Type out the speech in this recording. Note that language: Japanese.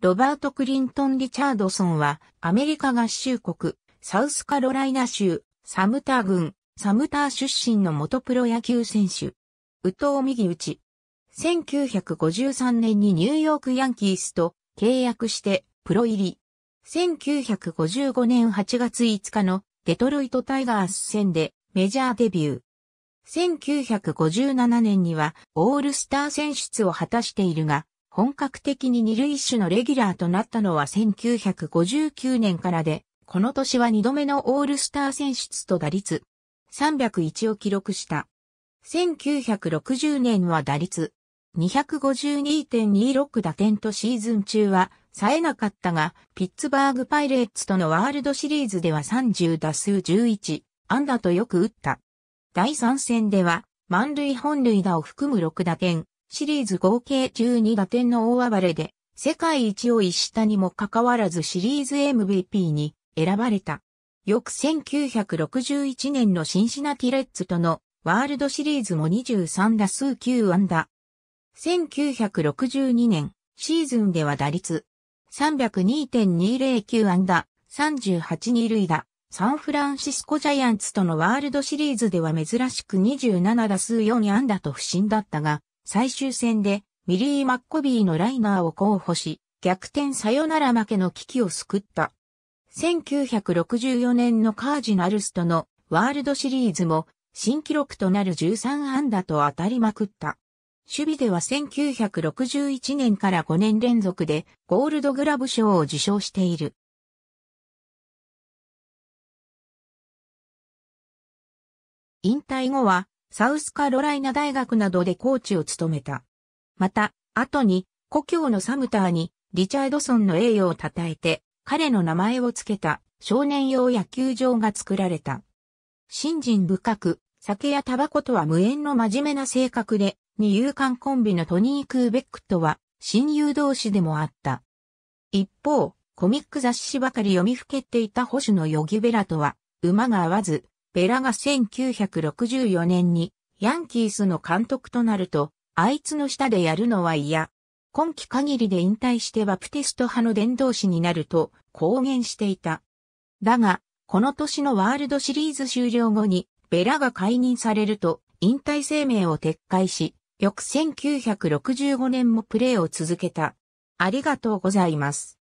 ロバート・クリントン・リチャードソンは、アメリカ合衆国、サウスカロライナ州、サムター郡、サムター出身の元プロ野球選手。宇藤右打ち。1953年にニューヨークヤンキースと契約してプロ入り。1955年8月5日のデトロイトタイガース戦でメジャーデビュー。1957年にはオールスター選出を果たしているが、本格的に二塁手のレギュラーとなったのは1959年からで、この年は二度目のオールスター選出と打率301を記録した。1960年は打率252.26打点とシーズン中は冴えなかったが、ピッツバーグパイレーツとのワールドシリーズでは30打数11、安打とよく打った。第3戦では、満塁本塁打を含む6打点、シリーズ合計12打点の大暴れで、世界一を逸したにもかかわらずシリーズ MVP に選ばれた。翌1961年のシンシナティレッツとのワールドシリーズも23打数9安打。1962年シーズンでは打率302.209安打、38二塁打。サンフランシスコジャイアンツとのワールドシリーズでは珍しく27打数4安打と不振だったが、最終戦でミリー・マッコビーのライナーを候補し、逆転サヨナラ負けの危機を救った。1964年のカージナルスとのワールドシリーズも新記録となる13安打と当たりまくった。守備では1961年から5年連続でゴールドグラブ賞を受賞している。引退後はサウスカロライナ大学などでコーチを務めた。また、後に、故郷のサムターに、リチャードソンの栄誉を称えて、彼の名前を付けた少年用野球場が作られた。信心深く、酒やタバコとは無縁の真面目な性格で、二遊間コンビのトニー・クーベックとは、親友同士でもあった。一方、コミック雑誌ばかり読みふけていた保守のヨギベラとは、馬が合わず、ベラが1964年にヤンキースの監督となると、あいつの下でやるのは嫌。今季限りで引退してバプテスト派の伝道師になると公言していた。だが、この年のワールドシリーズ終了後に、ベラが解任されると、引退声明を撤回し、翌1965年もプレーを続けた。ありがとうございます。